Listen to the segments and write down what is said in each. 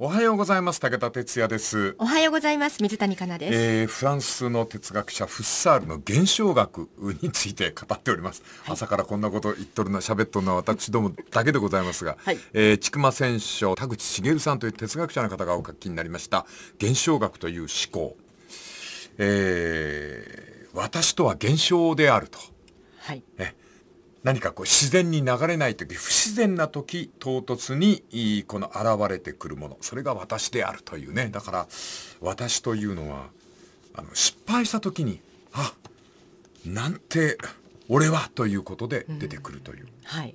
おはようございます武田哲也ですおはようございます水谷香奈です、えー、フランスの哲学者フッサールの現象学について語っております、はい、朝からこんなこと言っとるな喋っとるのは私どもだけでございますが、はえ千曲選手田口茂さんという哲学者の方がお書きになりました現象学という思考、えー、私とは現象であるとはいえ何かこう自然に流れない時不自然な時唐突にこの現れてくるものそれが私であるというねだから私というのはあの失敗した時にあなんて俺はということで出てくるという、うんはい、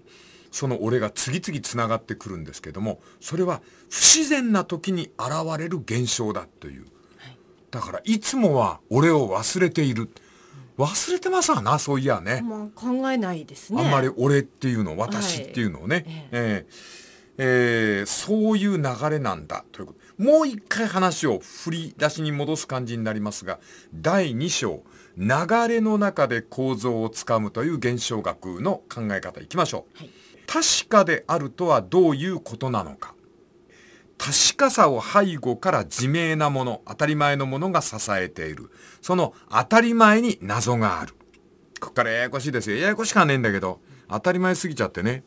その俺が次々つながってくるんですけどもそれは不自然な時に現れる現象だという、はい、だからいつもは俺を忘れている。忘れてますわなそういやね、まあ、考えないですねあんまり俺っていうの私っていうのをね、はい、ええー、そういう流れなんだということもう一回話を振り出しに戻す感じになりますが第2章流れの中で構造をつかむという現象学の考え方いきましょう、はい、確かであるとはどういうことなのか確かさを背後から自明なもの、当たり前のものが支えている。その当たり前に謎がある。こっからややこしいですよ。ややこしかねえんだけど、当たり前すぎちゃってね。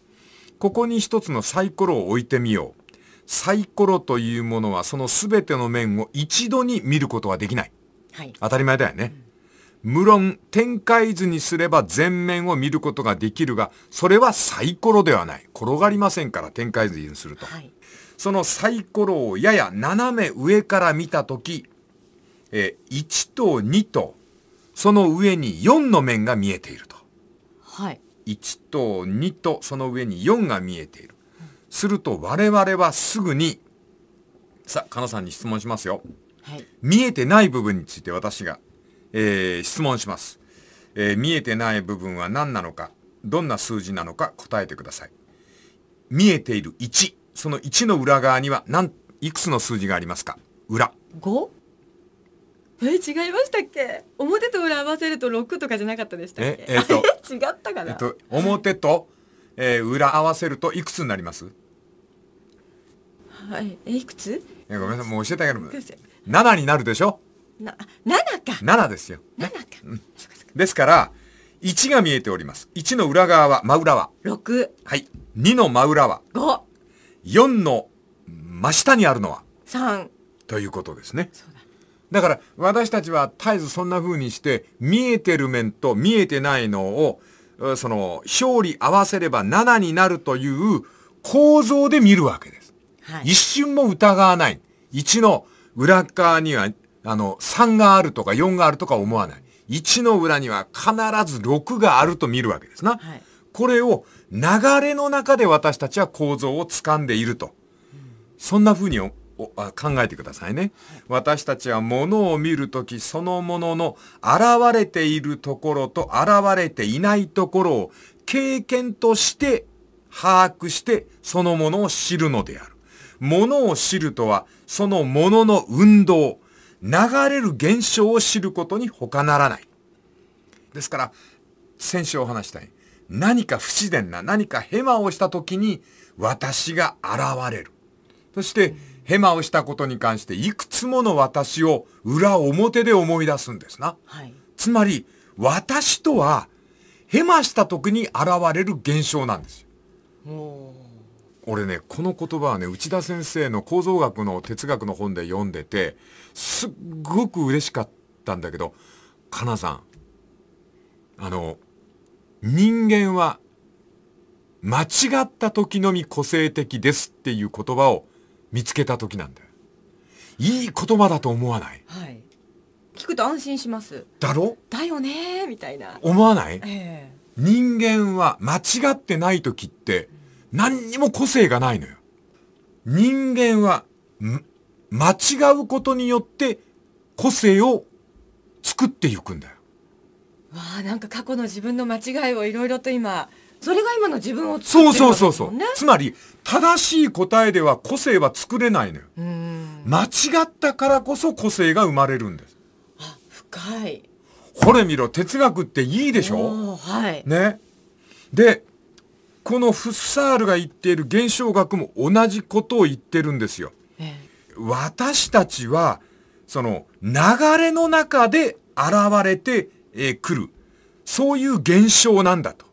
ここに一つのサイコロを置いてみよう。サイコロというものはその全ての面を一度に見ることはできない。はい、当たり前だよね。うん、無論、展開図にすれば全面を見ることができるが、それはサイコロではない。転がりませんから、展開図にすると。はいそのサイコロをやや斜め上から見たとき、えー、1と2と、その上に4の面が見えていると。はい。1と2と、その上に4が見えている。すると我々はすぐに、さあ、かなさんに質問しますよ。はい、見えてない部分について私が、えー、質問します、えー、見えてない部分は何なのか、どんな数字なのか答えてください。見えている1。その1の裏側には何、いくつの数字がありますか裏。5? え、違いましたっけ表と裏合わせると6とかじゃなかったでしたっけえ、えー、と違ったかな、えー、と表と、えー、裏合わせるといくつになりますはい。え、いくつえ、ごめんなさい、もう教えてあげるもん。7になるでしょな、7か。7ですよ。ね、7か。うん。ですから、1が見えております。1の裏側は、真裏は。6。はい。2の真裏は。5。4の真下にあるのは3ということですね。だから私たちは絶えずそんな風にして見えてる面と見えてないのをその表裏合わせれば7になるという構造で見るわけです。はい、一瞬も疑わない。1の裏側にはあの3があるとか4があるとか思わない。1の裏には必ず6があると見るわけですな。はい、これを流れの中で私たちは構造を掴んでいると。そんな風に考えてくださいね。私たちは物を見るとき、そのものの現れているところと現れていないところを経験として把握してそのものを知るのである。物を知るとは、そのものの運動、流れる現象を知ることに他ならない。ですから、先週お話したい。何か不自然な、何かヘマをした時に私が現れる。そして、ヘマをしたことに関していくつもの私を裏表で思い出すんですな。はい、つまり、私とはヘマした時に現れる現象なんですよ。俺ね、この言葉はね、内田先生の構造学の哲学の本で読んでて、すっごく嬉しかったんだけど、かなさん、あの、人間は間違った時のみ個性的ですっていう言葉を見つけた時なんだよ。いい言葉だと思わない、はい、聞くと安心します。だろだよねみたいな。思わない、えー、人間は間違ってない時って何にも個性がないのよ。人間は間違うことによって個性を作っていくんだよ。わあなんか過去の自分の間違いをいろいろと今それが今の自分を作ってる、ね、そうそうそうそうつまり正しい答えでは個性は作れないのよ間違ったからこそ個性が生まれるんですあ深いほれ見ろ哲学っていいでしょはいねでこのフッサールが言っている現象学も同じことを言ってるんですよ、私たちはその流れの中で現れてえー、来る。そういう現象なんだと。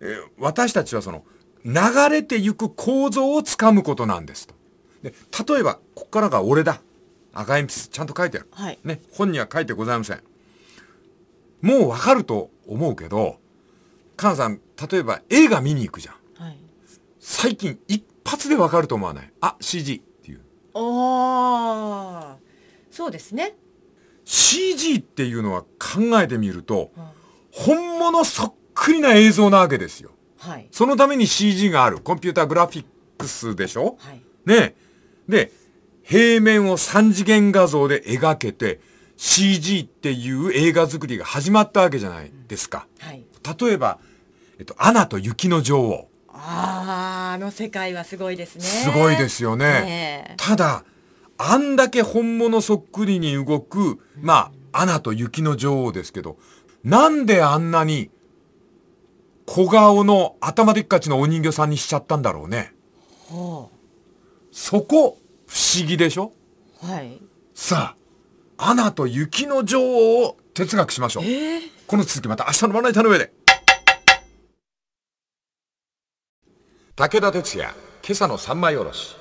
えー、私たちはその、流れていく構造をつかむことなんですと。で、例えば、こっからが俺だ。赤鉛筆、ちゃんと書いてある。はい、ね、本には書いてございません。もうわかると思うけど、カナさん、例えば映画見に行くじゃん。はい、最近、一発でわかると思わない。あ、CG っていう。ああ、そうですね。CG っていうのは考えてみると、本物そっくりな映像なわけですよ。はい、そのために CG がある。コンピューターグラフィックスでしょ、はい、ねで、平面を3次元画像で描けて、CG っていう映画作りが始まったわけじゃないですか。うんはい、例えば、えっと、アナと雪の女王。ああ、あの世界はすごいですね。すごいですよね。ねただ、あんだけ本物そっくりに動く、まあ、アナと雪の女王ですけど、なんであんなに小顔の頭でっかちのお人形さんにしちゃったんだろうね。はあ、そこ、不思議でしょはい。さあ、アナと雪の女王を哲学しましょう。えー、この続きまた明日のまな板の上で。武田鉄矢、今朝の三枚おろし。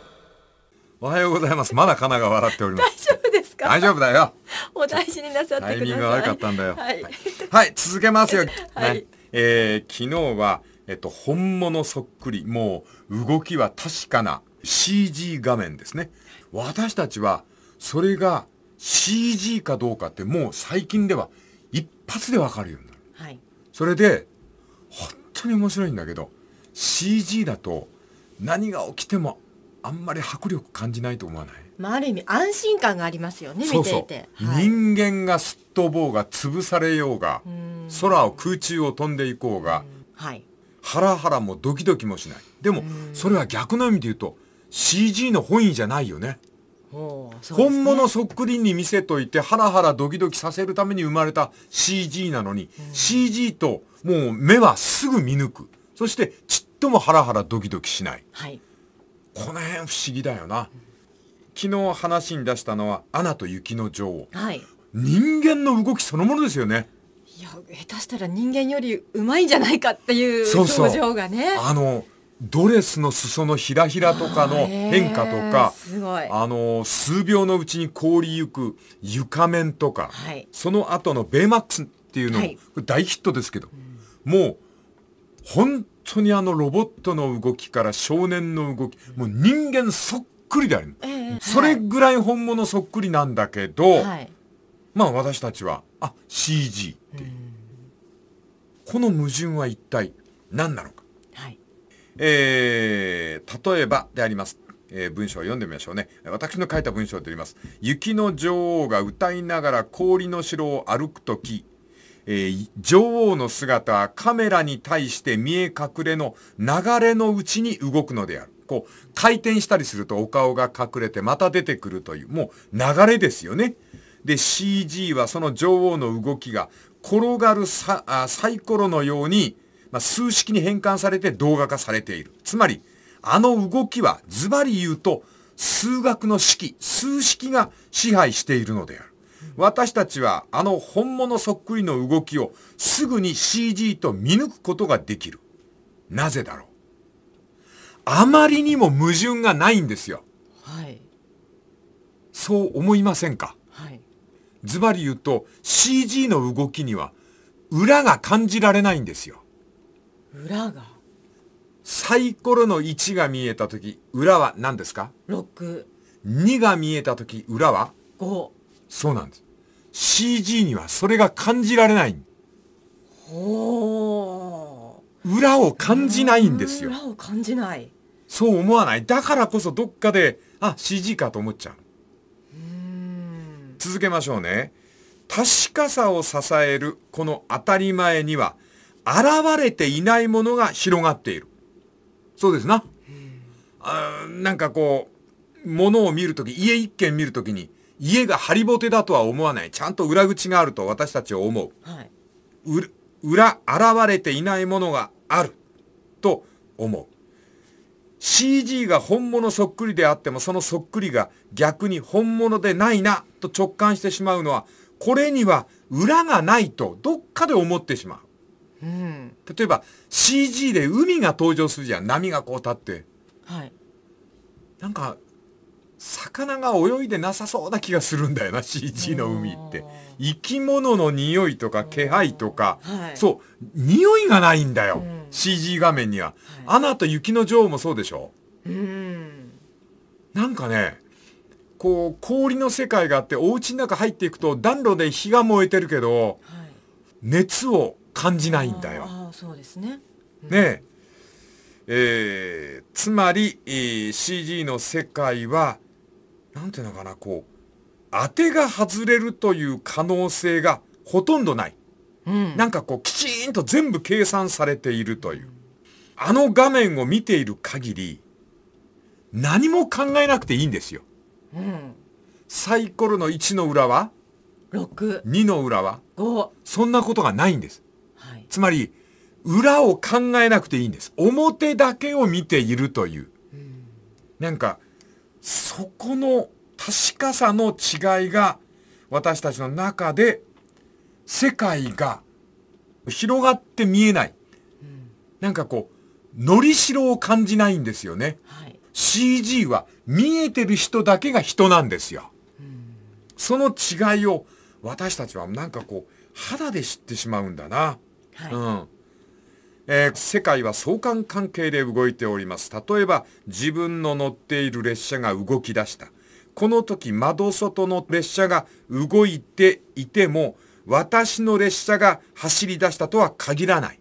おはようございます。まだかなが笑っております。大丈夫ですか大丈夫だよ。お大事になさってタイミングが悪かったんだよ。はい。はい、続けますよ。はい。えー、昨日は、えっと、本物そっくり、もう動きは確かな CG 画面ですね。私たちは、それが CG かどうかってもう最近では一発でわかるようになる。はい。それで、本当に面白いんだけど、CG だと何が起きてもあんまり迫力感じないと思わない、まあ、ある意味安心感がありますよね見ていて、はい、人間がすっとぼうが潰されようが空を空中を飛んでいこうがはい、ハラハラもドキドキもしないでもそれは逆の意味で言うと CG の本意じゃないよねね、本物そっくりに見せといてハラハラドキドキさせるために生まれた CG なのに、CG ともう目はすぐ見抜くそしてちっともハラハラドキドキしない、はい、この辺不思議だよな昨日話に出したのは「アナと雪の女王」はい、人間の動きそのものですよねいや下手したら人間よりうまいんじゃないかっていう表情がねあのドレスの裾のひらひらとかの変化とか、あの数秒のうちに凍りゆく床面とか、はい、その後のベイマックスっていうの、はい、大ヒットですけど、うん、もう本当にあのロボットの動きから少年の動き、もう人間そっくりであり、えー、それぐらい本物そっくりなんだけど、はい、まあ私たちは、あ、CG っていう。うこの矛盾は一体何なのか。はい、えー、例えばであります。えー、文章を読んでみましょうね。私の書いた文章であります。雪の女王が歌いながら氷の城を歩くとき、えー、女王の姿はカメラに対して見え隠れの流れのうちに動くのである。こう、回転したりするとお顔が隠れてまた出てくるという、もう流れですよね。で、CG はその女王の動きが転がるサイコロのように、まあ、数式に変換されて動画化されている。つまり、あの動きはズバリ言うと数学の式、数式が支配しているのである。私たちはあの本物そっくりの動きをすぐに CG と見抜くことができる。なぜだろうあまりにも矛盾がないんですよ。はい。そう思いませんかはい。ズバリ言うと CG の動きには裏が感じられないんですよ。裏がサイコロの1が見えた時裏は何ですか ?6。2が見えた時裏は ?5。そうなんです。CG にはそれが感じられない。ほ裏を感じないんですよ。裏を感じない。そう思わない。だからこそどっかで、あ、CG かと思っちゃう。続けましょうね。確かさを支えるこの当たり前には、現れていないものが広がっている。そうですな。あなんかこう、ものを見るとき、家一軒見るときに、家がハリボテだとは思わない。ちゃんと裏口があると私たちは思う。はい、裏、現れていないものがあると思う。CG が本物そっくりであってもそのそっくりが逆に本物でないなと直感してしまうのはこれには裏がないとどっかで思ってしまう。うん、例えば CG で海が登場するじゃん波がこう立って、はい、なんか魚が泳いでなさそうな気がするんだよな CG の海って生き物の匂いとか気配とか、はい、そう匂いがないんだよ、うん、CG 画面には、はい、アナと雪の女王もそうでしょ、うん、なんかねこう氷の世界があってお家の中入っていくと暖炉で火が燃えてるけど、はい、熱を感じないんだよ。あそうですね,、うん、ねええー、つまり、えー、CG の世界はなんていうのかな、こう、当てが外れるという可能性がほとんどない。うん、なんかこう、きちんと全部計算されているという。あの画面を見ている限り、何も考えなくていいんですよ。うん、サイコロの1の裏は6。2の裏は5。そんなことがないんです。はい、つまり、裏を考えなくていいんです。表だけを見ているという。うん、なんか、そこの確かさの違いが私たちの中で世界が広がって見えない。うん、なんかこう、のりしろを感じないんですよね。はい、CG は見えてる人だけが人なんですよ。うん、その違いを私たちはなんかこう、肌で知ってしまうんだな。はい、うんえー、世界は相関関係で動いております。例えば、自分の乗っている列車が動き出した。この時、窓外の列車が動いていても、私の列車が走り出したとは限らない。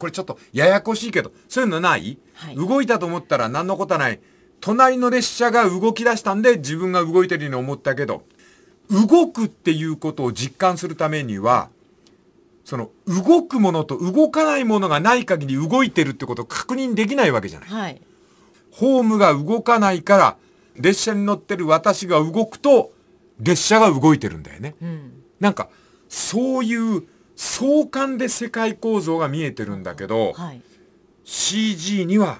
これちょっとややこしいけど、そういうのない、はい、動いたと思ったら何のことはない。隣の列車が動き出したんで自分が動いてるように思ったけど、動くっていうことを実感するためには、その動くものと動かないものがない限り動いてるってことを確認できないわけじゃない。はい、ホームが動かないから列車に乗ってる私が動くと列車が動いてるんだよね。うん、なんかそういう相関で世界構造が見えてるんだけど、はい、CG には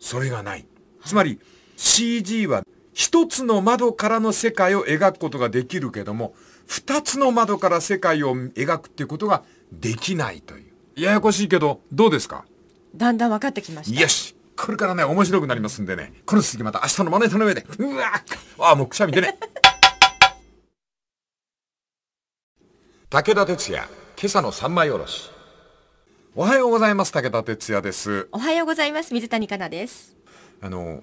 それがない。い、つまり CG は一つの窓からの世界を描くことができるけども二つの窓から世界を描くっていうことができないというややこしいけどどうですかだんだん分かってきましたよしこれからね面白くなりますんでねこの続きまた明日のまな板の上でうわあもうくしゃみ出ね武田鉄矢今朝の三枚おろしおはようございます武田鉄矢ですおはようございます水谷香奈ですあの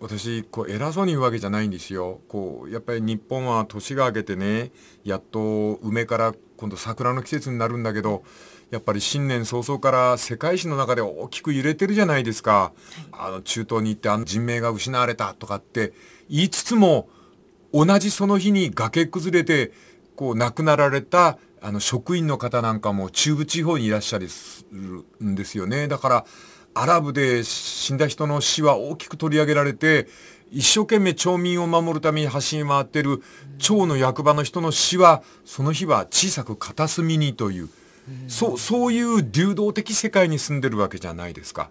私こう偉そうに言うわけじゃないんですよこうやっぱり日本は年が明けてねやっと梅から今度桜の季節になるんだけどやっぱり新年早々から世界史の中で大きく揺れてるじゃないですか、はい、あの中東に行ってあの人命が失われたとかって言いつつも同じその日に崖崩れてこう亡くなられたあの職員の方なんかも中部地方にいらっしゃるんですよねだからアラブで死んだ人の死は大きく取り上げられて、一生懸命町民を守るために走り回ってる町の役場の人の死は、その日は小さく片隅にという、そう、そういう流動的世界に住んでるわけじゃないですか。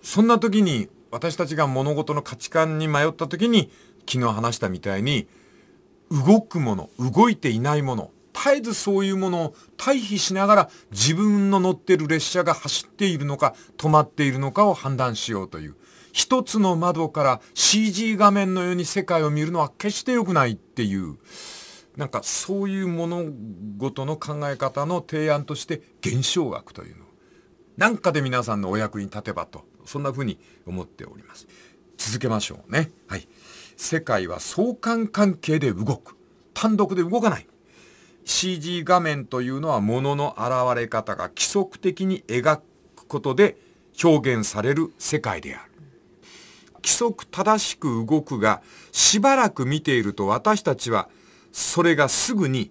そんな時に、私たちが物事の価値観に迷った時に、昨日話したみたいに、動くもの、動いていないもの、絶えずそういうものを対比しながら自分の乗ってる列車が走っているのか止まっているのかを判断しようという。一つの窓から CG 画面のように世界を見るのは決して良くないっていう、なんかそういう物事の考え方の提案として現象学というの。なんかで皆さんのお役に立てばと、そんな風に思っております。続けましょうね。はい。世界は相関関係で動く。単独で動かない。CG 画面というのはものの現れ方が規則的に描くことで表現される世界である。規則正しく動くが、しばらく見ていると私たちはそれがすぐに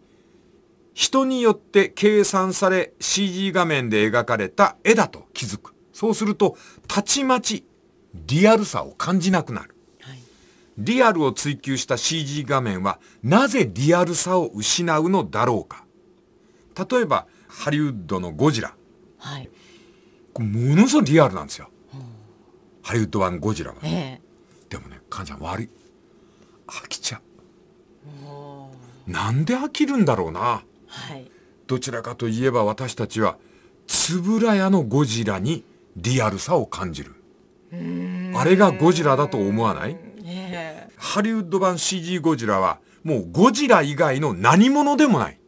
人によって計算され CG 画面で描かれた絵だと気づく。そうすると、たちまちリアルさを感じなくなる。リアルを追求した CG 画面はなぜリアルさを失うのだろうか。例えば、ハリウッドのゴジラ。はい。ものすごいリアルなんですよ。うん、ハリウッド版ゴジラは。ええ、でもね、かんちゃん悪い。飽きちゃう。なんで飽きるんだろうな。はい。どちらかといえば私たちは、つぶらやのゴジラにリアルさを感じる。あれがゴジラだと思わないハリウッド版 CG ゴジラは、もうゴジラ以外の何者でもない。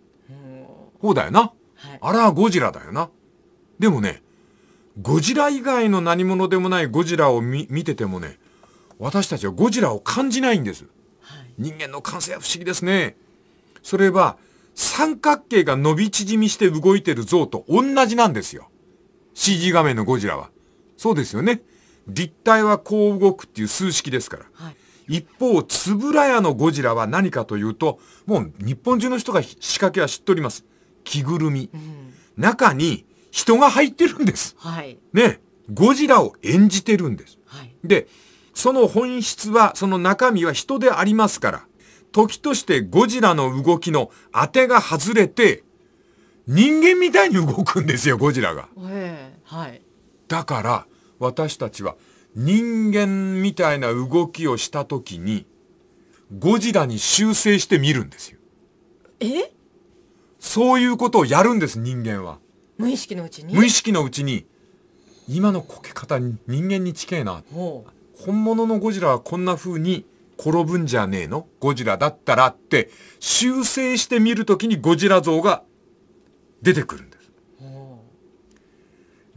そうだよな。はい、あら、ゴジラだよな。でもね、ゴジラ以外の何者でもないゴジラを見ててもね、私たちはゴジラを感じないんです。はい、人間の感性は不思議ですね。それは、三角形が伸び縮みして動いてる像と同じなんですよ。CG 画面のゴジラは。そうですよね。立体はこう動くっていう数式ですから。はい一方、つぶらやのゴジラは何かというと、もう日本中の人が仕掛けは知っております。着ぐるみ。うん、中に人が入ってるんです。はい、ね。ゴジラを演じてるんです。はい、で、その本質は、その中身は人でありますから、時としてゴジラの動きの当てが外れて、人間みたいに動くんですよ、ゴジラが。えはい。だから、私たちは人間みたいな動きをした時に、ゴジラに修正してみるんですよ。えそういうことをやるんです、人間は。無意識のうちに無意識のうちに、今のこけ方、人間に近えな。本物のゴジラはこんな風に転ぶんじゃねえのゴジラだったらって、修正してみるときにゴジラ像が出てくるんです。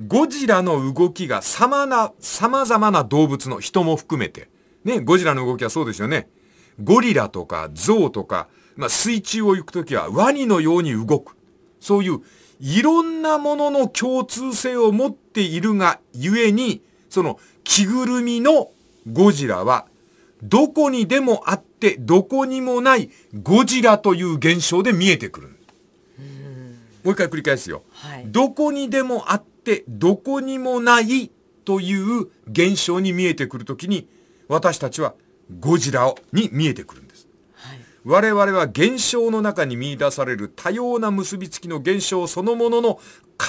ゴジラの動きが様な、様々な動物の人も含めて、ね、ゴジラの動きはそうですよね。ゴリラとかゾウとか、まあ、水中を行くときはワニのように動く。そういういろんなものの共通性を持っているがゆえに、その着ぐるみのゴジラは、どこにでもあって、どこにもないゴジラという現象で見えてくる。もう一回繰り返すよ。はい、どこにでもあってしてどこにもないという現象に見えてくるときに、私たちはゴジラに見えてくるんです。はい、我々は現象の中に見出される多様な結びつきの現象そのものの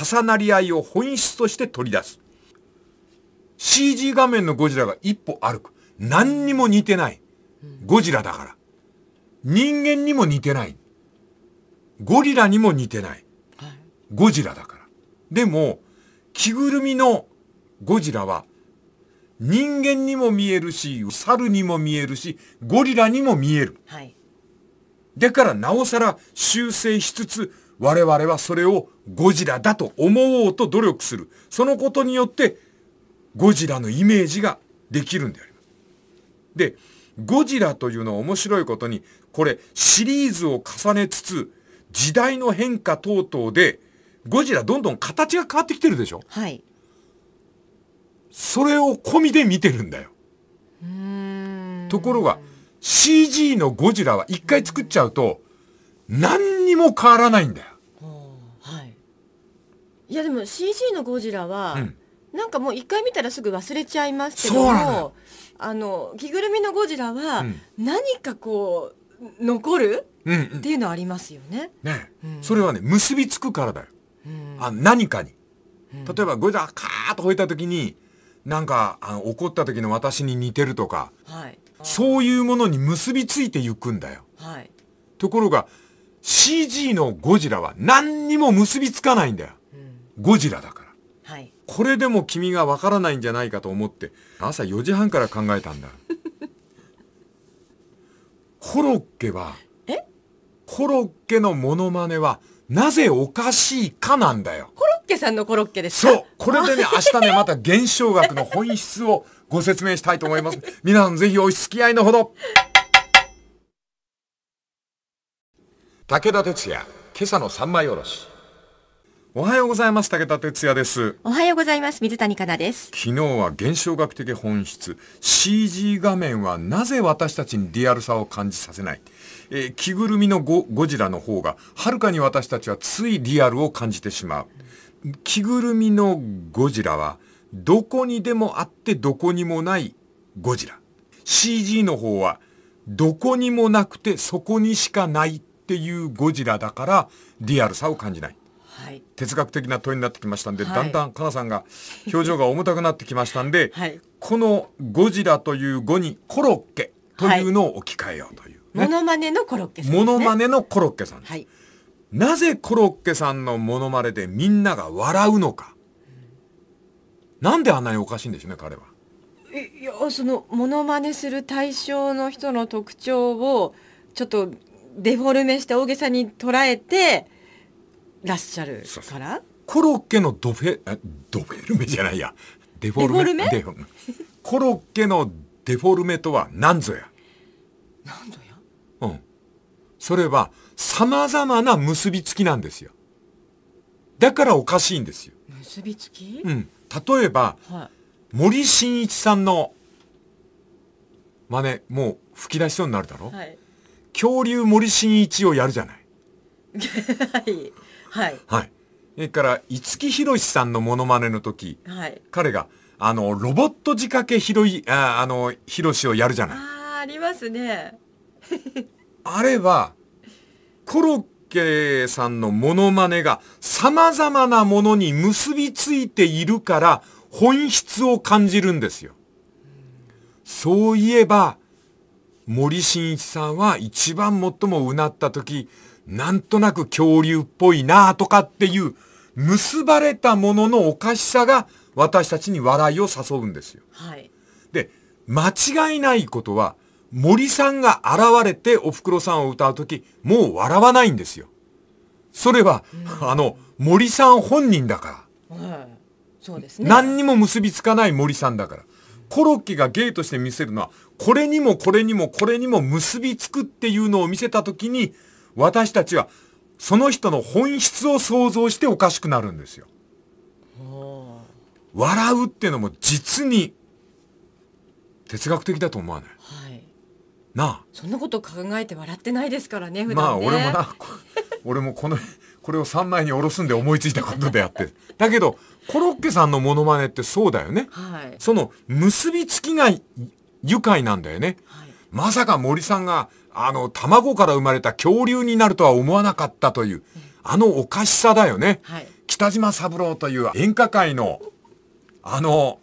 重なり合いを本質として取り出す。CG 画面のゴジラが一歩歩く。何にも似てない。ゴジラだから。人間にも似てない。ゴリラにも似てない。ゴジラだから。でも、着ぐるみのゴジラは人間にも見えるし、猿にも見えるし、ゴリラにも見える。はい。だからなおさら修正しつつ、我々はそれをゴジラだと思おうと努力する。そのことによって、ゴジラのイメージができるんであります。で、ゴジラというのは面白いことに、これシリーズを重ねつつ、時代の変化等々で、ゴジラどんどん形が変わってきてるでしょはいそれを込みで見てるんだよところが CG のゴジラは一回作っちゃうと何にも変わらないんだよ、はい、いやでも CG のゴジラは、うんなんかもう一回見たらすぐ忘れちゃいますけども、あの着ぐるみのゴジラは何かこう、残る、うんっていうのはありますよね。ね、うん、それはね結びつくからだよ。あ何かに。例えば、ゴジラカーッと吠えた時に、なんか、あの怒った時の私に似てるとか、はい、そういうものに結びついていくんだよ。はい、ところが、CG のゴジラは何にも結びつかないんだよ。うん、ゴジラだから。はい、これでも君がわからないんじゃないかと思って、朝4時半から考えたんだ。コロッケは、コロッケのモノマネはなぜおかしいかなんだよ。コロッケさんのコロッケですそうこれでね、明日ね、また現象学の本質をご説明したいと思います。皆さんぜひお付き合いのほど。武田鉄矢、今朝の三枚おろし。おはようございます。武田哲也です。おはようございます。水谷香奈です。昨日は現象学的本質、CG 画面はなぜ私たちにリアルさを感じさせないえー、着ぐるみのゴジラの方が、はるかに私たちはついリアルを感じてしまう。着ぐるみのゴジラは、どこにでもあってどこにもないゴジラ。CG の方は、どこにもなくてそこにしかないっていうゴジラだから、リアルさを感じない。はい、哲学的な問いになってきましたんで、はい、だんだんかなさんが表情が重たくなってきましたんで、はい、このゴジラという語にコロッケというのを置き換えようという。モノマネのコロッケさん、ね、モノマネのコロッケさん、はい、なぜコロッケさんのモノマネでみんなが笑うのか、うん、なんであんなにおかしいんでしょうね彼は。いやそのモノマネする対象の人の特徴をちょっとデフォルメして大げさに捉えてらっしゃるからコロッケのドフェドフェルメじゃないやデフォルメコロッケのデフォルメとは何ぞや何ぞやそれは様々な結びつきなんですよ。だからおかしいんですよ。結びつきうん。例えば、はい、森進一さんの真似、もう吹き出しそうになるだろ、はい、恐竜森進一をやるじゃない。はい。はい。はい。それから、五木ひろしさんのモノマネの時、はい、彼が、あの、ロボット仕掛けひろい、ああの、ひろしをやるじゃない。ああ、ありますね。あれば、コロッケさんのモノマネが様々なものに結びついているから本質を感じるんですよ。そういえば、森進一さんは一番最もうなった時、なんとなく恐竜っぽいなとかっていう、結ばれたもののおかしさが私たちに笑いを誘うんですよ。はい、で、間違いないことは、森さんが現れておふくろさんを歌うとき、もう笑わないんですよ。それは、うん、あの、森さん本人だから。うん、そうですね。何にも結びつかない森さんだから。コロッケが芸として見せるのは、これにもこれにもこれにも結びつくっていうのを見せたときに、私たちはその人の本質を想像しておかしくなるんですよ。笑うっていうのも実に哲学的だと思わないなあそんなこと考えて笑ってないですからね普段ねまあ俺もな 俺もこのこれを3枚におろすんで思いついたことであってだけどコロッケさんのモノマネってそうだよね、はい、その結びつきが愉快なんだよね、はい、まさか森さんがあの卵から生まれた恐竜になるとは思わなかったという、あのおかしさだよね、はい、北島三郎という演歌界のあの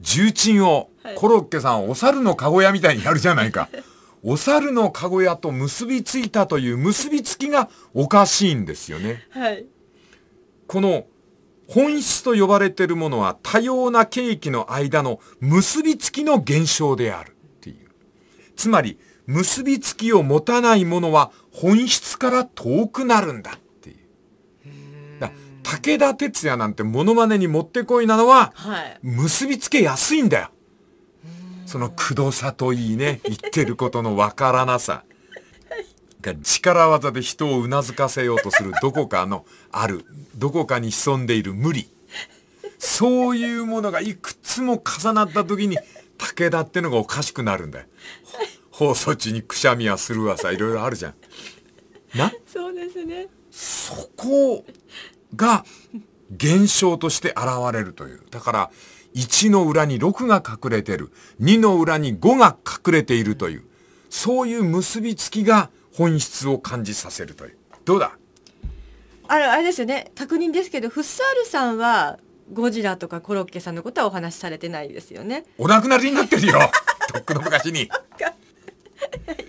重鎮をコロッケさん、お猿のかご屋みたいにやるじゃないか。お猿のかご屋と結びついたという結びつきがおかしいんですよね。はい。この本質と呼ばれてるものは多様なケーキの間の結びつきの現象であるっていう。つまり、結びつきを持たないものは本質から遠くなるんだっていう。だ武田鉄矢なんてモノマネにもってこいなのは、結びつけやすいんだよ。はいそのくどさといいね、言ってることのわからなさ。が力技で人をうなずかせようとするどこかのある、どこかに潜んでいる無理。そういうものがいくつも重なった時に武田ってのがおかしくなるんだよ。放送中にくしゃみはするわさ、いろいろあるじゃん。なそうですね。そこが現象として現れるという。だから、1の裏に6が隠れてる。2の裏に5が隠れているという。そういう結びつきが本質を感じさせるという。どうだあれあれですよね。確認ですけど、フッサールさんはゴジラとかコロッケさんのことはお話しされてないですよね。お亡くなりになってるよ。とっくの昔に。よ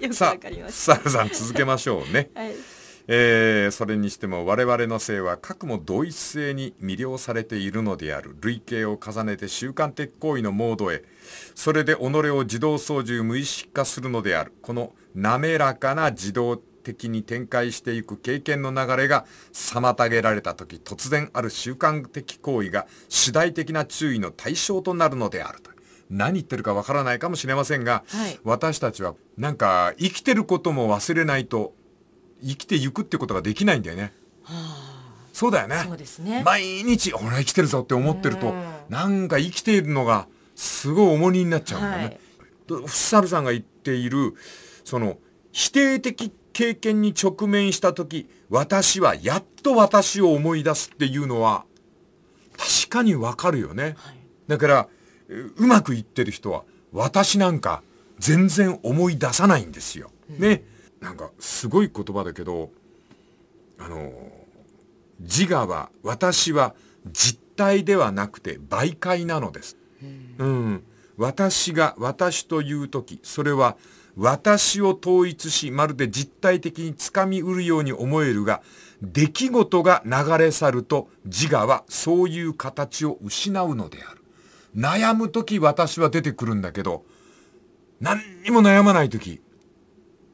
くわかりました。フッサールさん続けましょうね。はいえー、それにしても我々の性は核も同一性に魅了されているのである類型を重ねて習慣的行為のモードへそれで己を自動操縦無意識化するのであるこの滑らかな自動的に展開していく経験の流れが妨げられた時突然ある習慣的行為が主題的な注意の対象となるのであると。何言ってるかわからないかもしれませんが、はい、私たちはなんか生きてることも忘れないと生きていくってことができないんだよね。そうだよね。そうですね。毎日、俺は生きてるぞって思ってると、なんか生きているのがすごい重荷になっちゃうんだね。はい、フサルさんが言っている、その、否定的経験に直面した時、私はやっと私を思い出すっていうのは、確かにわかるよね。はい、だから、うまくいってる人は、私なんか全然思い出さないんですよ。ね。うんなんかすごい言葉だけど、あの、自我は、私は実体ではなくて媒介なのです。うん、うん、私が私という時、それは私を統一し、まるで実体的につかみうるように思えるが、出来事が流れ去ると自我はそういう形を失うのである。悩む時私は出てくるんだけど、何にも悩まない時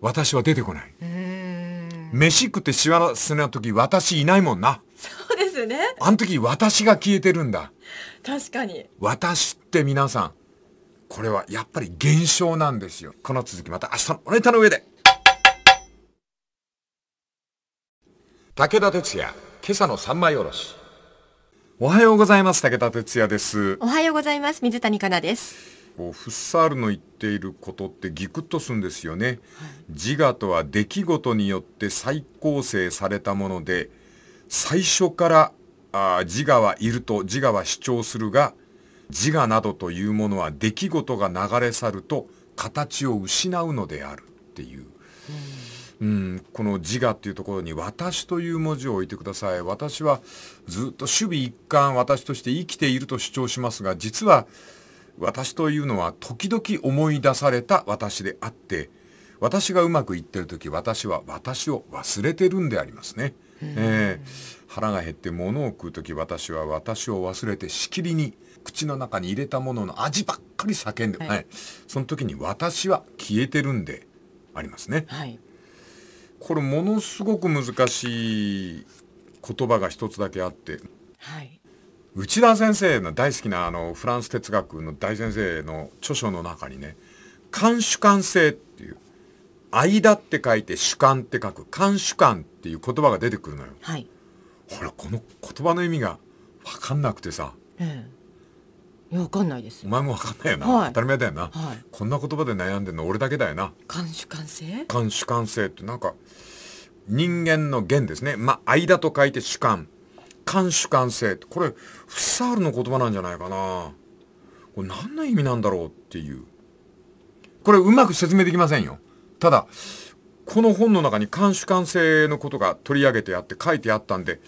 私は出てこない。飯食ってのすねの時私いないもんな。そうですね。あの時私が消えてるんだ。確かに。私って皆さん、これはやっぱり現象なんですよ。この続きまた明日のおネタの上で。武田鉄矢、今朝の三枚おろし。おはようございます。武田鉄矢です。おはようございます。水谷香奈です。フッサールの言っていることってギクッとするんですよね、はい、自我とは出来事によって再構成されたもので最初からあ自我はいると自我は主張するが自我などというものは出来事が流れ去ると形を失うのであるっていう、うん、この自我っていうところに「私」という文字を置いてください私はずっと守備一貫私として生きていると主張しますが実は「私というのは時々思い出された私であって、私がうまくいってる時私は私を忘れてるんでありますね、えー、腹が減って物を食う時私は私を忘れてしきりに口の中に入れたものの味ばっかり叫んで、はい、はい、その時に私は消えてるんでありますね、はい、これものすごく難しい言葉が一つだけあって、はい、内田先生の大好きなあのフランス哲学の大先生の著書の中にね、監主観性っていう、間って書いて主観って書く、監主観っていう言葉が出てくるのよ。はい、ほら、この言葉の意味が分かんなくてさ。ええ。いや、分かんないですよ。お前も分かんないよな。はい、当たり前だよな、はい。こんな言葉で悩んでるの俺だけだよな。監主観性監主観性ってなんか、人間の弦ですね。まあ、間と書いて主観。感主観性。これ、フッサールの言葉なんじゃないかな。これ何の意味なんだろうっていう。これうまく説明できませんよ。ただ、この本の中に監視管制のことが取り上げてあって書いてあったんで、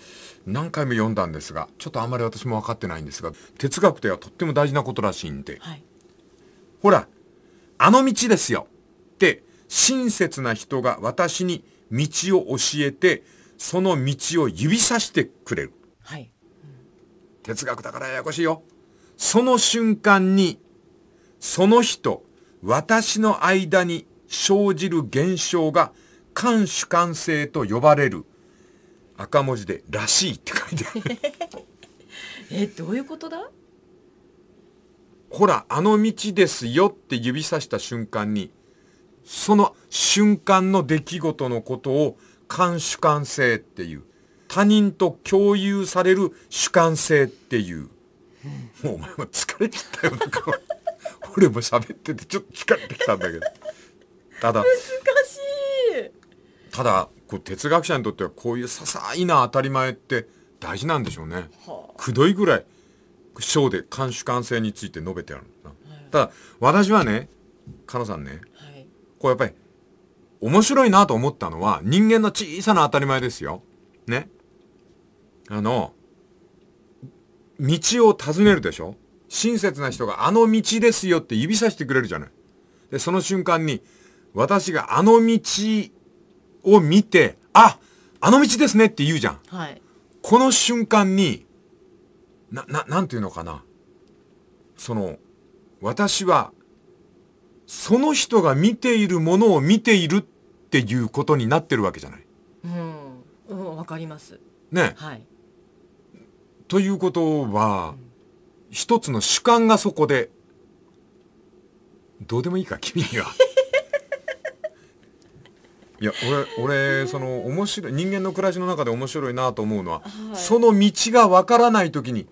何回も読んだんですが、ちょっとあんまり私も分かってないんですが、哲学ではとっても大事なことらしいんで、はい、ほら、あの道ですよって親切な人が私に道を教えて、その道を指さしてくれる。哲学だからややこしいよ。その瞬間に、その人、私の間に生じる現象が、感主観性と呼ばれる。赤文字で、らしいって書いてある。え、どういうことだほら、あの道ですよって指さした瞬間に、その瞬間の出来事のことを、感主観性っていう。他人と共有される主観性っていう。もうお前も疲れきったよな、俺も喋っててちょっと疲れてきたんだけど。ただ、難しい。ただ、こう哲学者にとってはこういう些細な当たり前って大事なんでしょうね。くどいぐらい、章で監主観性について述べてあるはい、ただ、私はね、かのさんね、はい、こうやっぱり、面白いなと思ったのは人間の小さな当たり前ですよ。ね。あの、道を尋ねるでしょ親切な人があの道ですよって指さしてくれるじゃない。で、その瞬間に、私があの道を見て、ああの道ですねって言うじゃん。はい。この瞬間に、な、な、なんていうのかな。その、私は、その人が見ているものを見ているっていうことになってるわけじゃない。うん。わ、かります。ね。はい。ということは、一つの主観がそこで、どうでもいいか、君には。いや俺俺その面白い人間の暮らしの中で面白いなと思うのは、はい、その道がわからない時に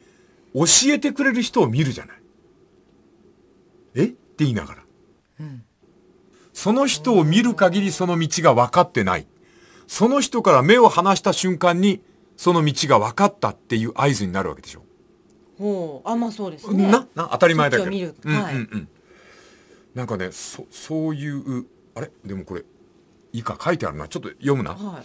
教えてくれる人を見るじゃない。えって言いながら、うん、その人を見る限りその道が分かってないその人から目を離した瞬間にその道が分かったっていう合図になるわけでしょ。ほうあまあそうですね。なな当たり前だけど。うんうんうん、なんかねそそういうあれでもこれ以下書いてあるなちょっと読むな。はい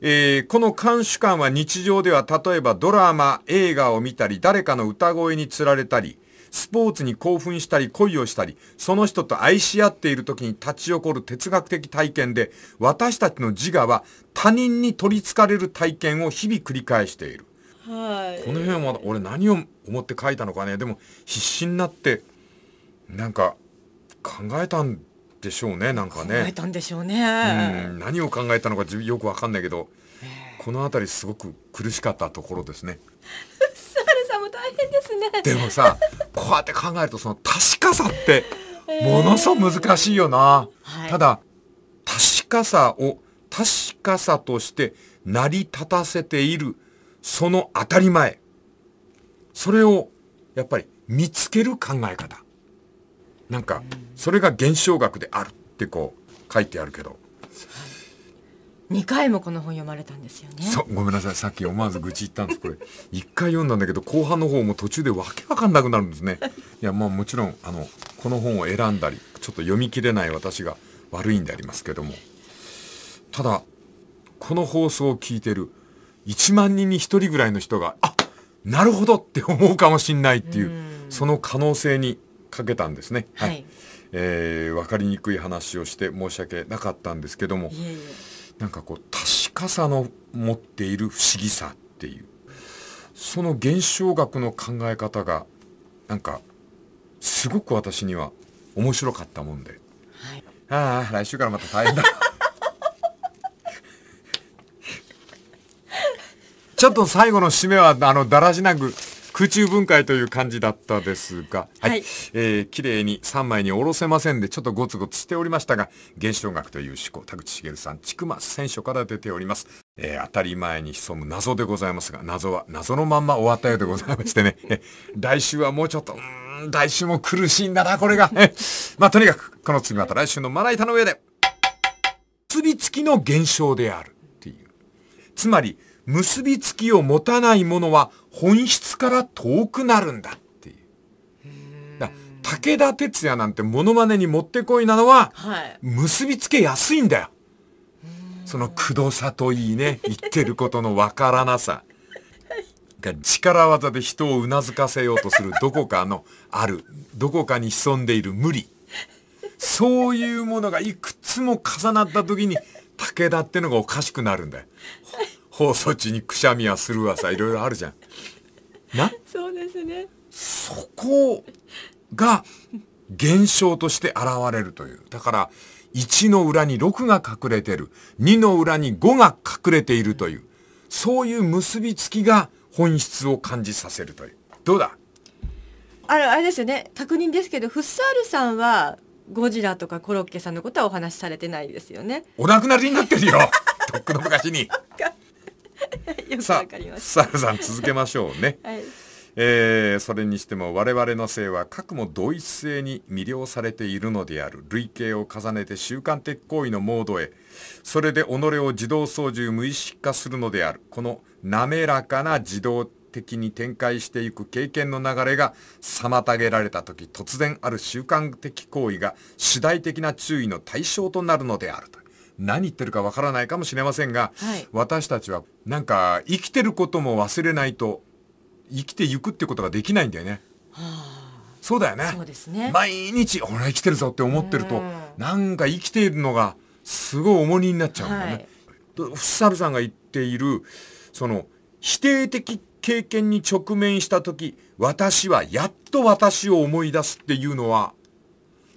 えー、この監視官は日常では例えばドラマ映画を見たり誰かの歌声につられたりスポーツに興奮したり恋をしたり、その人と愛し合っている時に立ち起こる哲学的体験で、私たちの自我は他人に取りつかれる体験を日々繰り返している。はい、この辺は俺何を思って書いたのかねでも必死になってなんか考えたんでしょうねなんかね考えたんでしょうねうん何を考えたのかよく分かんないけどこの辺りすごく苦しかったところですね。大変ですねでもさこうやって考えるとその確かさってものすごく難しいよな、えー、ただ確かさを確かさとして成り立たせているその当たり前それをやっぱり見つける考え方なんかそれが現象学であるってこう書いてあるけど二回もこの本読まれたんですよねごめんなさいさっき思わず愚痴言ったんですこれ1回読んだんだけど後半の方も途中でわけわかんなくなるんですねいやまあもちろんあのこの本を選んだりちょっと読み切れない私が悪いんでありますけどもただこの放送を聞いてる1万人に1人ぐらいの人があなるほどって思うかもしれないっていうその可能性にかけたんですね。はい、はえー、分かりにくい話をして申し訳なかったんですけども。いえいえなんかこう確かさの持っている不思議さっていうその現象学の考え方がなんかすごく私には面白かったもんで、はい、ああ来週からまた大変だ ちょっと最後の締めはあのだらしなく空中分解という感じだったですが、はい、はい、えー、綺麗に3枚におろせませんで、ちょっとゴツゴツしておりましたが、現象学という思考、田口茂さん、千曲選書から出ております。えー、当たり前に潜む謎でございますが、謎は謎のまんま終わったようでございましてね、来週はもうちょっと、うん、来週も苦しいんだな、これが。まあ、とにかく、この次また来週のまな板の上で、結びつきの現象であるっていう。つまり、結びつきを持たないものは本質から遠くなるんだっていう。だ武田鉄矢なんてモノマネにもってこいなのは、結びつけやすいんだよ。そのくどさといいね、言ってることのわからなさ。が力技で人をうなずかせようとするどこかの ある、どこかに潜んでいる無理。そういうものがいくつも重なった時に武田ってのがおかしくなるんだよ。放送中にくしゃみはするわさいろいろあるじゃん。なそうですねそこが現象として現れるというだから1の裏に6が隠れてる2の裏に5が隠れているというそういう結びつきが本質を感じさせるというどうだあれあれですよね確認ですけどフッサールさんはゴジラとかコロッケさんのことはお話しされてないですよねお亡くなりになってるよとっくの昔に。さあサルさん続けましょうね、はい、えー、それにしても我々の性は核も同一性に魅了されているのである類型を重ねて習慣的行為のモードへそれで己を自動操縦無意識化するのであるこの滑らかな自動的に展開していく経験の流れが妨げられた時突然ある習慣的行為が主題的な注意の対象となるのであると何言ってるかわからないかもしれませんが、はい、私たちはなんか生きてることも忘れないと生きていくってことができないんだよね。そうだよね。ね毎日俺は生きてるぞって思ってると、んなんか生きているのがすごい重荷になっちゃうんだよね。はい、フサルさんが言っているその否定的経験に直面した時私はやっと私を思い出すっていうのは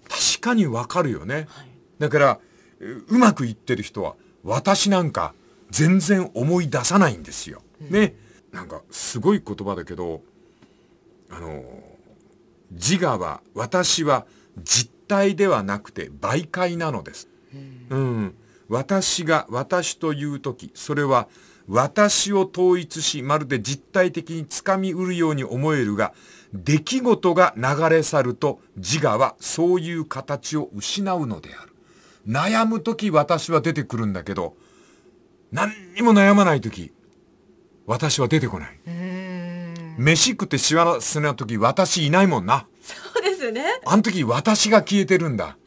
確かにわかるよね。はい、だからうまくいってる人は私なんか全然思い出さないんですよ。ね。なんかすごい言葉だけど、あの、自我は、私は実体ではなくて媒介なのです。うん。私が私という時、それは私を統一し、まるで実体的につかみうるように思えるが、出来事が流れ去ると自我はそういう形を失うのである。悩む時私は出てくるんだけど、何にも悩まない時、私は出てこない。飯食って幸せな時、私いないもんな。そうですね。あの時私が消えてるんだ。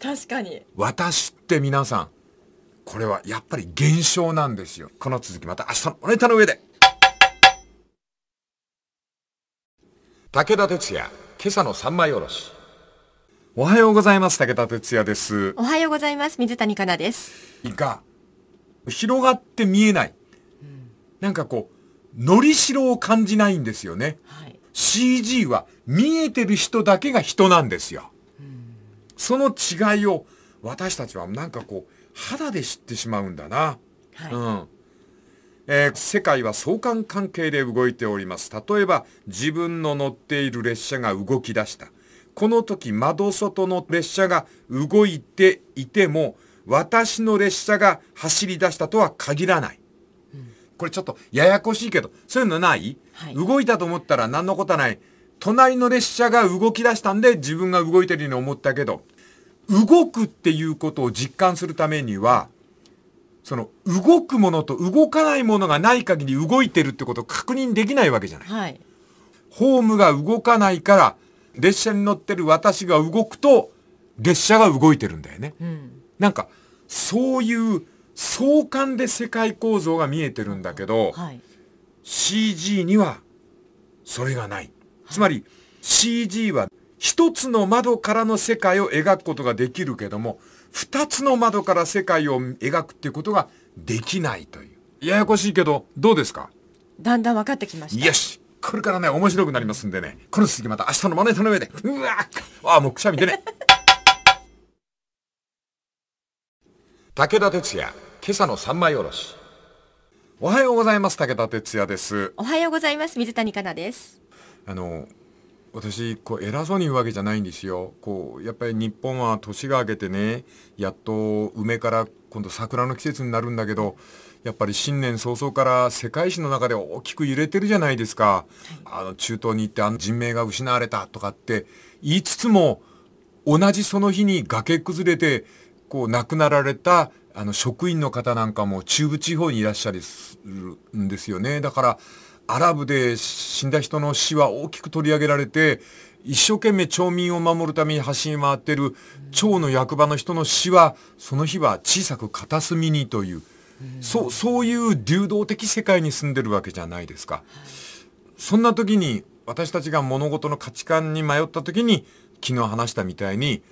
確かに。私って皆さん、これはやっぱり現象なんですよ。この続きまた明日のおネタの上で。武田鉄矢、今朝の三枚おろし。おはようございます。武田哲也です。おはようございます。水谷香奈です。いか、広がって見えない。うん、なんかこう、のりしろを感じないんですよね。はい、CG は見えてる人だけが人なんですよ。うん、その違いを私たちはなんかこう、肌で知ってしまうんだな。はい、うん。えー、世界は相関関係で動いております。例えば自分の乗っている列車が動き出した。この時窓外の列車が動いていても、私の列車が走り出したとは限らない。これちょっとややこしいけど、そういうのない、はい、動いたと思ったら何のことない。隣の列車が動き出したんで自分が動いてるように思ったけど、動くっていうことを実感するためには、その動くものと動かないものがない限り動いてるってことを確認できないわけじゃない。はい、ホームが動かないから列車に乗ってる私が動くと、列車が動いてるんだよね。うん、なんか、そういう相関で世界構造が見えてるんだけど、はい、CG にはそれがない。つまり、CG は一つの窓からの世界を描くことができるけども、二つの窓から世界を描くっていうことができないという。ややこしいけど、どうですかだんだん分かってきました。よしこれからね、面白くなりますんでね、この続きまた明日のまな板の上で、うわああ、もうくしゃみでね。武田鉄矢、今朝の三枚おろし。おはようございます、武田鉄矢です。おはようございます、水谷香奈です。あの、私こう偉そうに言うわけじゃないんですよこうやっぱり日本は年が明けてねやっと梅から今度桜の季節になるんだけどやっぱり新年早々から世界史の中で大きく揺れてるじゃないですか、はい、あの中東に行ってあの人命が失われたとかって言いつつも同じその日に崖崩れてこう亡くなられたあの職員の方なんかも中部地方にいらっしゃるんですよねだからアラブで死んだ人の死は大きく取り上げられて一生懸命町民を守るために走り回ってる町の役場の人の死はその日は小さく片隅にというそうそういう流動的世界に住んでるわけじゃないですか。そんな時に私たちが物事の価値観に迷った時に昨日話したみたいに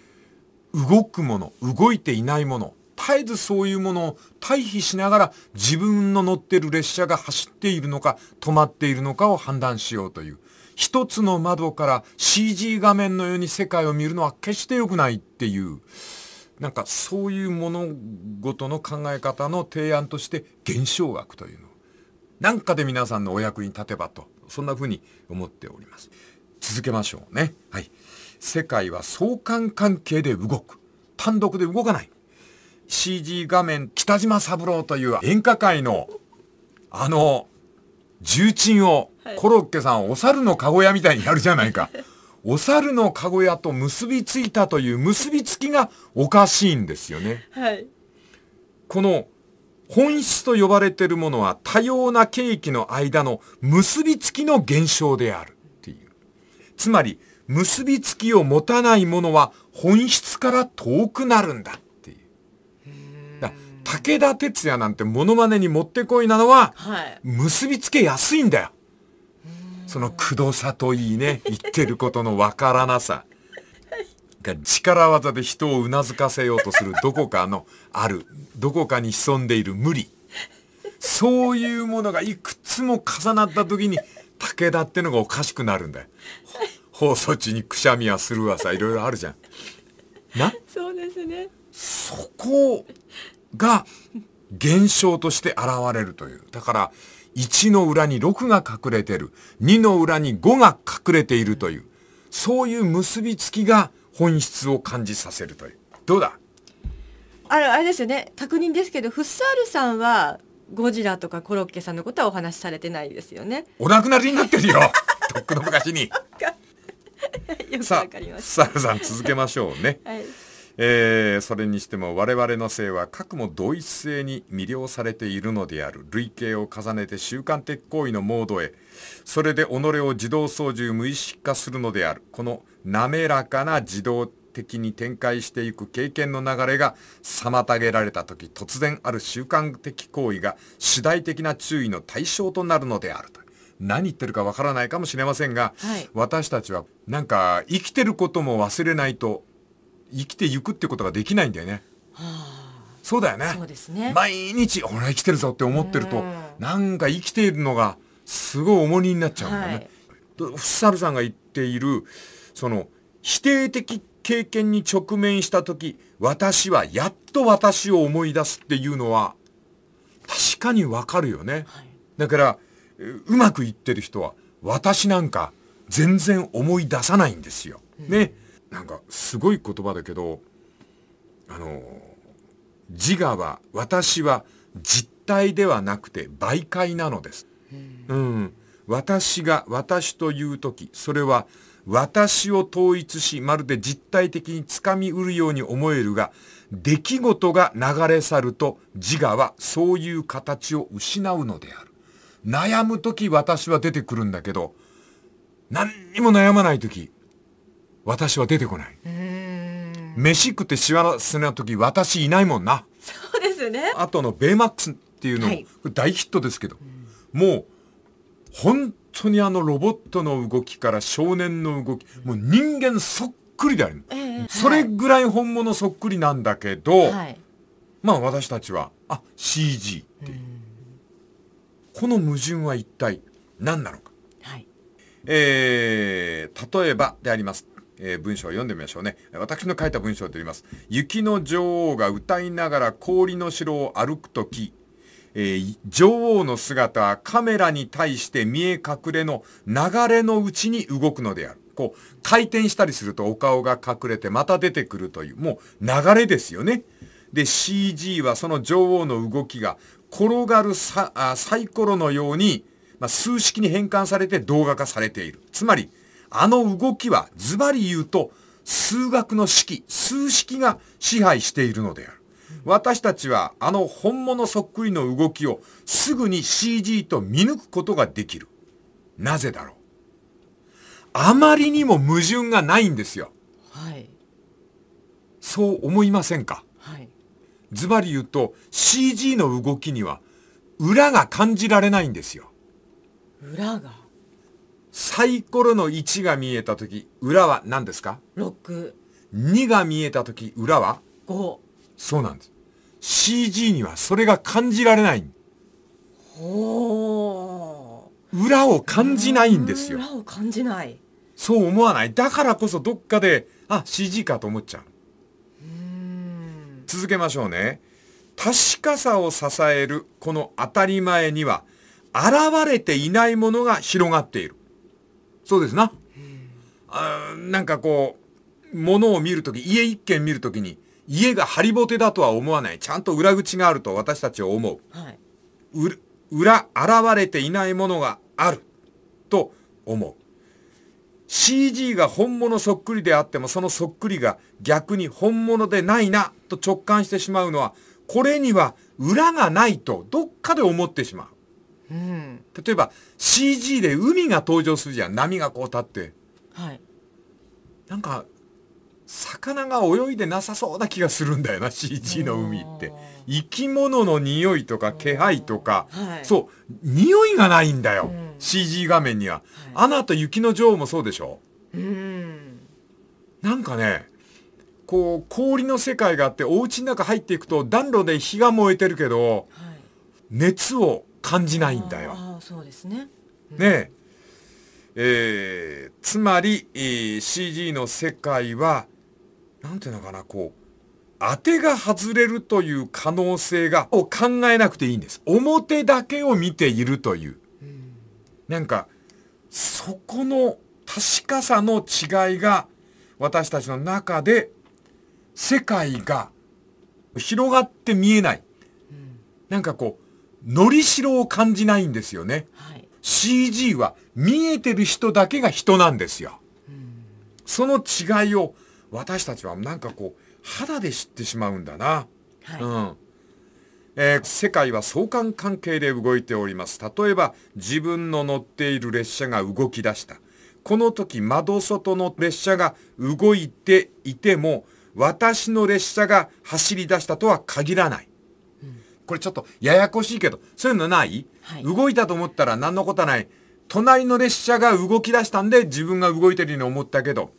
動くもの動いていないもの絶えずそういうものを対比しながら自分の乗ってる列車が走っているのか止まっているのかを判断しようという一つの窓から CG 画面のように世界を見るのは決して良くないっていうなんかそういう物事の考え方の提案として現象学というのなんかで皆さんのお役に立てばとそんなふうに思っております続けましょうねはい世界は相関関係で動く単独で動かない CG 画面北島三郎という演歌界のあの重鎮をコロッケさんお猿の籠屋みたいにやるじゃないか、はいお猿の籠屋と結びついたという結びつきがおかしいんですよね。はい、この本質と呼ばれているものは多様な景気の間の結びつきの現象であるっていう。つまり、結びつきを持たないものは本質から遠くなるんだっていう。だ武田鉄矢なんてモノマネにもってこいなのは、結びつけやすいんだよ。はいそのくどさといいね言ってることのわからなさが力技で人をうなずかせようとするどこかのあるどこかに潜んでいる無理そういうものがいくつも重なった時に武田ってのがおかしくなるんだよ放送中にくしゃみはするわさいろいろあるじゃん。なそうですねそこが現象として現れるというだから1の裏に6が隠れてる、2の裏に5が隠れているという、そういう結びつきが本質を感じさせるという。どうだあれあれですよね、確認ですけど、フッサールさんは、ゴジラとかコロッケさんのことはお話しされてないですよね。お亡くなりになってるよ。とっくの昔に。よくわかりました。さあ、フッサールさん続けましょうね。はいえー、それにしても我々の性は核も同一性に魅了されているのである類型を重ねて習慣的行為のモードへそれで己を自動操縦無意識化するのであるこの滑らかな自動的に展開していく経験の流れが妨げられた時突然ある習慣的行為が主題的な注意の対象となるのであると。何言ってるかわからないかもしれませんが、はい、私たちはなんか生きてることも忘れないと生きていくってことができないんだよね。そうだよね。そうですね。毎日、俺は生きてるぞって思ってると、なんか生きているのが、すごい重荷になっちゃうんだね。はい、フサルさんが言っている、その、否定的経験に直面した時、私はやっと私を思い出すっていうのは、確かにわかるよね。はい、だから、うまくいってる人は、私なんか全然思い出さないんですよ。ね。なんかすごい言葉だけど、あの、自我は、私は実体ではなくて媒介なのです。うん。私が私という時、それは私を統一し、まるで実体的につかみうるように思えるが、出来事が流れ去ると自我はそういう形を失うのである。悩む時私は出てくるんだけど、何にも悩まない時私は出てこない。飯食って幸せな時、私いないもんな。そうですね。あとのベイマックスっていうの、はい、大ヒットですけど、うん、もう、本当にあのロボットの動きから少年の動き、もう人間そっくりである。えー、それぐらい本物そっくりなんだけど、はい、まあ私たちは、あ、CG っていう。うこの矛盾は一体何なのか。はい、えー、例えばであります。えー、文章を読んでみましょうね。私の書いた文章であります。雪の女王が歌いながら氷の城を歩くとき、えー、女王の姿、はカメラに対して見え隠れの流れのうちに動くのである。こう、回転したりするとお顔が隠れてまた出てくるという、もう流れですよね。で、CG はその女王の動きが転がるサイコロのように、まあ、数式に変換されて動画化されている。つまり、あの動きはズバリ言うと数学の式、数式が支配しているのである。私たちはあの本物そっくりの動きをすぐに CG と見抜くことができる。なぜだろうあまりにも矛盾がないんですよ。はい。そう思いませんかはい。ズバリ言うと CG の動きには裏が感じられないんですよ。裏がサイコロの1が見えた時、裏は何ですか ?6。2が見えた時、裏は ?5。そうなんです。CG にはそれが感じられない。ほー。裏を感じないんですよ。裏を感じない。そう思わない。だからこそどっかで、あ、CG かと思っちゃう。う続けましょうね。確かさを支えるこの当たり前には、現れていないものが広がっている。そうですな。なんかこう、物を見るとき、家一軒見るときに、家が張りぼてだとは思わない。ちゃんと裏口があると私たちは思う。はい、裏、現れていないものがあると思う。CG が本物そっくりであってもそのそっくりが逆に本物でないなと直感してしまうのはこれには裏がないとどっかで思ってしまう。うん、例えば CG で海が登場するじゃん波がこう立って、はい、なんか魚が泳いでなさそうな気がするんだよな CG の海って生き物の匂いとか気配とか、はい、そう匂いがないんだよ、うん、CG 画面には、はい、アナと雪の女王もそうでしょ、うん、なんかねこう氷の世界があってお家の中入っていくと暖炉で火が燃えてるけど、はい、熱を感じないんだよ。そうですね,、うん、ねえー、つまり、えー、CG の世界は何ていうのかなこう当てが外れるという可能性がを考えなくていいんです。表だけを見ているという。うん、なんかそこの確かさの違いが私たちの中で世界が広がって見えない。うん、なんかこうのりしろを感じないんですよね。はい、CG は見えてる人だけが人なんですよ。その違いを私たちはなんかこう肌で知ってしまうんだな。はい、うんえー、世界は相関関係で動いております。例えば自分の乗っている列車が動き出した。この時窓外の列車が動いていても私の列車が走り出したとは限らない。これちょっとややこしいけど、そういうのない、はい、動いたと思ったら何のことない。隣の列車が動き出したんで自分が動いてるように思ったけど、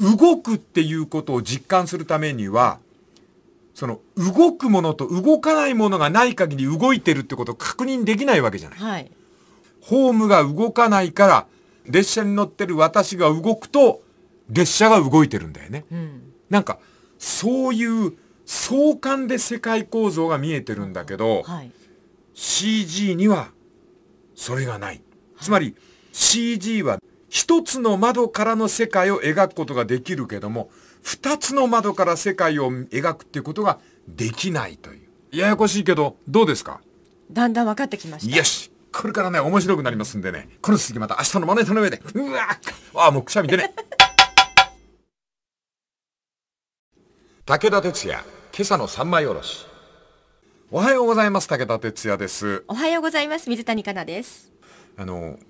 動くっていうことを実感するためには、その動くものと動かないものがない限り動いてるってことを確認できないわけじゃない。はい、ホームが動かないから、列車に乗ってる私が動くと、列車が動いてるんだよね。うん、なんか、そういう相関で世界構造が見えてるんだけど、はい、CG にはそれがない。つまり CG は一つの窓からの世界を描くことができるけども、二つの窓から世界を描くっていうことができないという。ややこしいけど、どうですかだんだん分かってきました。よしこれからね、面白くなりますんでね、この続きまた明日のまネタの上で、うわあもうくしゃみ出ね。武田鉄矢今朝の三枚おろしおはようございます武田鉄矢ですおはようございます水谷香奈ですあの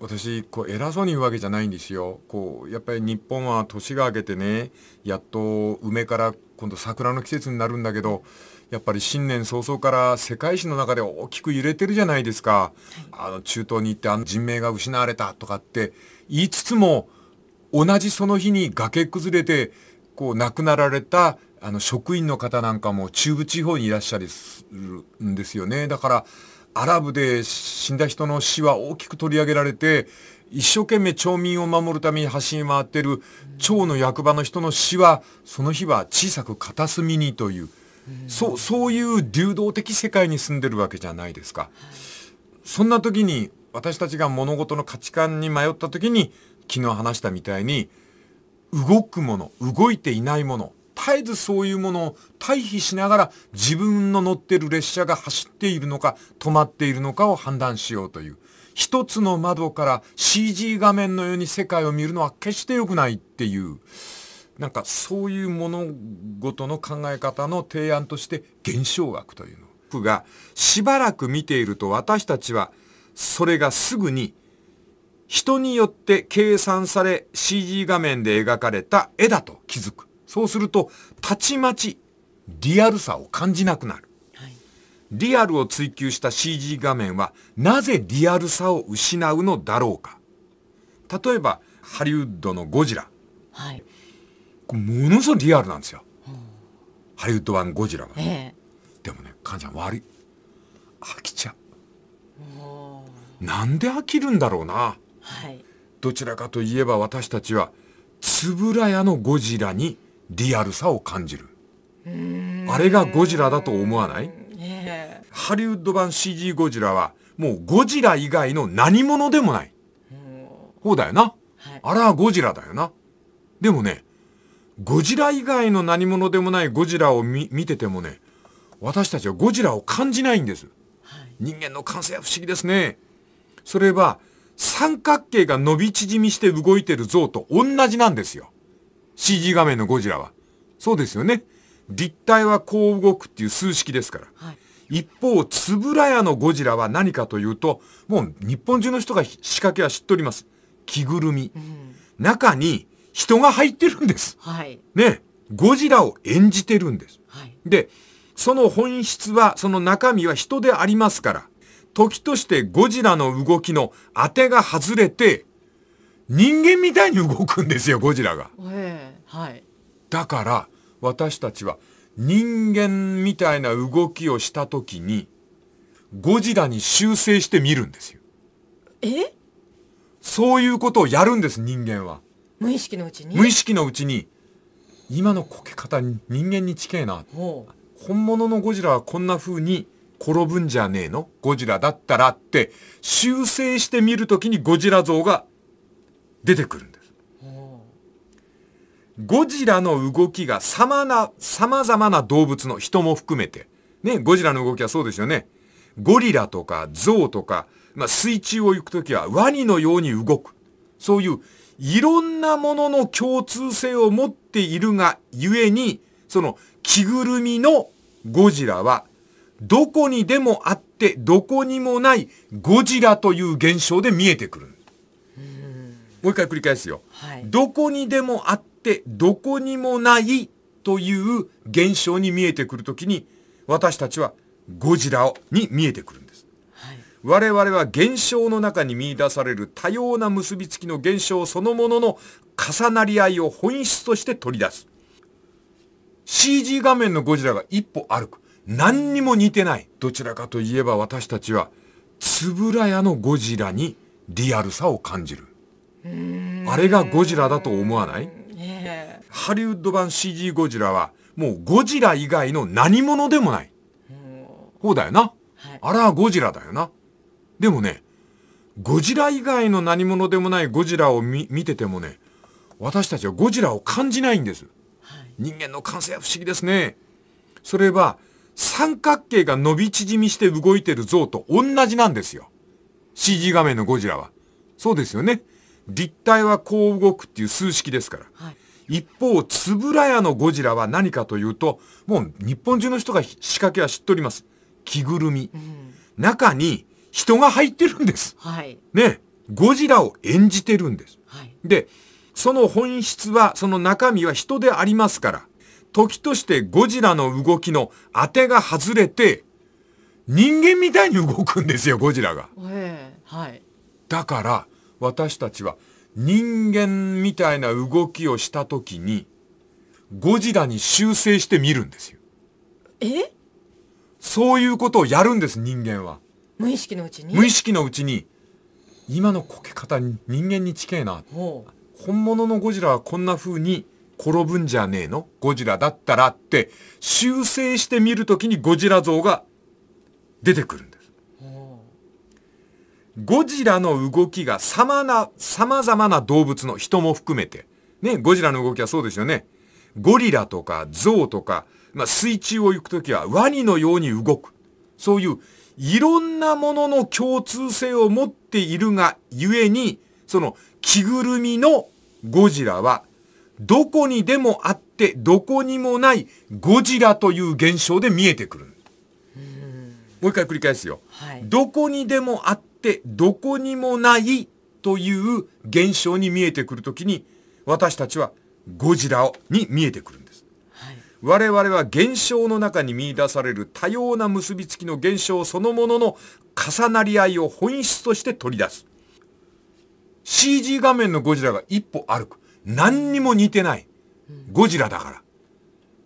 私こう偉そうに言うわけじゃないんですよこうやっぱり日本は年が明けてねやっと梅から今度桜の季節になるんだけどやっぱり新年早々から世界史の中で大きく揺れてるじゃないですか、はい、あの中東に行ってあの人命が失われたとかって言いつつも同じその日に崖崩れてこう亡くなられたあの職員の方なんかも中部地方にいらっしゃるんですよね。だから、アラブで死んだ人の死は大きく取り上げられて、一生懸命町民を守るために走り回ってる町の役場の人の死は、その日は小さく片隅にという、う、そういう流動的世界に住んでるわけじゃないですか。そんな時に、私たちが物事の価値観に迷った時に、昨日話したみたいに、動くもの、動いていないもの、絶えずそういうものを対比しながら自分の乗ってる列車が走っているのか止まっているのかを判断しようという。一つの窓から CG 画面のように世界を見るのは決して良くないっていう、なんかそういう物事の考え方の提案として現象学というの。がしばらく見ていると私たちはそれがすぐに人によって計算され CG 画面で描かれた絵だと気づく。そうすると、たちまちリアルさを感じなくなる。はい、リアルを追求した CG 画面はなぜリアルさを失うのだろうか。例えば、ハリウッドのゴジラ。はい。ものすごいリアルなんですよ。うん、ハリウッド版ゴジラは。えでもね、かんちゃん悪い。飽きちゃう。なんで飽きるんだろうな。はい、どちらかといえば私たちは円谷のゴジラにリアルさを感じるあれがゴジラだと思わない、えー、ハリウッド版 CG ゴジラはもうゴジラ以外の何者でもないそうだよな、はい、あれはゴジラだよなでもねゴジラ以外の何者でもないゴジラを見ててもね私たちはゴジラを感じないんです、はい、人間の感性は不思議ですねそれは三角形が伸び縮みして動いてる像と同じなんですよ。CG 画面のゴジラは。そうですよね。立体はこう動くっていう数式ですから。はい、一方、つぶらやのゴジラは何かというと、もう日本中の人が仕掛けは知っております。着ぐるみ。うん、中に人が入ってるんです。はい、ね。ゴジラを演じてるんです。はい、で、その本質は、その中身は人でありますから、時としてゴジラの動きの当てが外れて、人間みたいに動くんですよ、ゴジラが。はい。だから、私たちは人間みたいな動きをした時に、ゴジラに修正してみるんですよ。えそういうことをやるんです、人間は。無意識のうちに無意識のうちに、今のこけ方人間に近えな。本物のゴジラはこんな風に転ぶんじゃねえのゴジラだったらって修正してみるときにゴジラ像が出てくるんです。ゴジラの動きが様な、様々な動物の人も含めて。ね、ゴジラの動きはそうですよね。ゴリラとか象とか、まあ、水中を行くときはワニのように動く。そういういろんなものの共通性を持っているがゆえに、その着ぐるみのゴジラはどこにでもあって、どこにもないゴジラという現象で見えてくる。もう一回繰り返すよ、はい。どこにでもあって、どこにもないという現象に見えてくるときに、私たちはゴジラに見えてくるんです。はい、我々は現象の中に見出される多様な結びつきの現象そのものの重なり合いを本質として取り出す。CG 画面のゴジラが一歩歩く。何にも似てない。どちらかといえば私たちは、つぶらやのゴジラにリアルさを感じる。あれがゴジラだと思わない、えー、ハリウッド版 CG ゴジラは、もうゴジラ以外の何者でもない。そうだよな。はい、あらはゴジラだよな。でもね、ゴジラ以外の何者でもないゴジラを見ててもね、私たちはゴジラを感じないんです。はい、人間の感性は不思議ですね。それは、三角形が伸び縮みして動いてる像と同じなんですよ。CG 画面のゴジラは。そうですよね。立体はこう動くっていう数式ですから。はい、一方、つぶらやのゴジラは何かというと、もう日本中の人が仕掛けは知っております。着ぐるみ。うん、中に人が入ってるんです。はい、ね。ゴジラを演じてるんです。はい、で、その本質は、その中身は人でありますから、時としてゴジラの動きの当てが外れて、人間みたいに動くんですよ、ゴジラが。えー、はい。だから、私たちは人間みたいな動きをした時に、ゴジラに修正してみるんですよ。えそういうことをやるんです、人間は。無意識のうちに無意識のうちに、今のこけ方人間に近えな。本物のゴジラはこんな風に転ぶんじゃねえのゴジラだったらって修正してみるときにゴジラ像が出てくるんです。ゴジラの動きが様な、様々な動物の人も含めて。ね、ゴジラの動きはそうですよね。ゴリラとか象とか、まあ、水中を行くときはワニのように動く。そういういろんなものの共通性を持っているがゆえに、その着ぐるみのゴジラはどこにでもあってどこにもないゴジラという現象で見えてくる。もう一回繰り返すよ、はい、どこにでもあってどこにもないという現象に見えてくるときに私たちはゴジラに見えてくるんです。はい、我々は現象の中に見出される多様な結びつきの現象そのものの重なり合いを本質として取り出す。CG 画面のゴジラが一歩歩く。何にも似てない。ゴジラだから。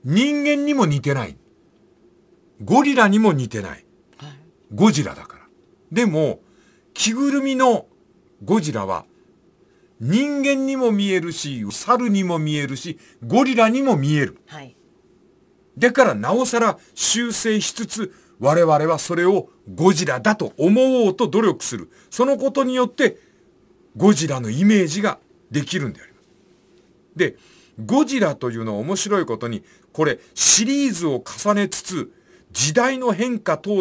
人間にも似てない。ゴリラにも似てない。ゴジラだから。でも、着ぐるみのゴジラは人間にも見えるし、猿にも見えるし、ゴリラにも見える。はい。だからなおさら修正しつつ、我々はそれをゴジラだと思おうと努力する。そのことによって、ゴジラのイメージができるんだよ。で、ゴジラというのは面白いことに、これシリーズを重ねつつ、時代の変化等々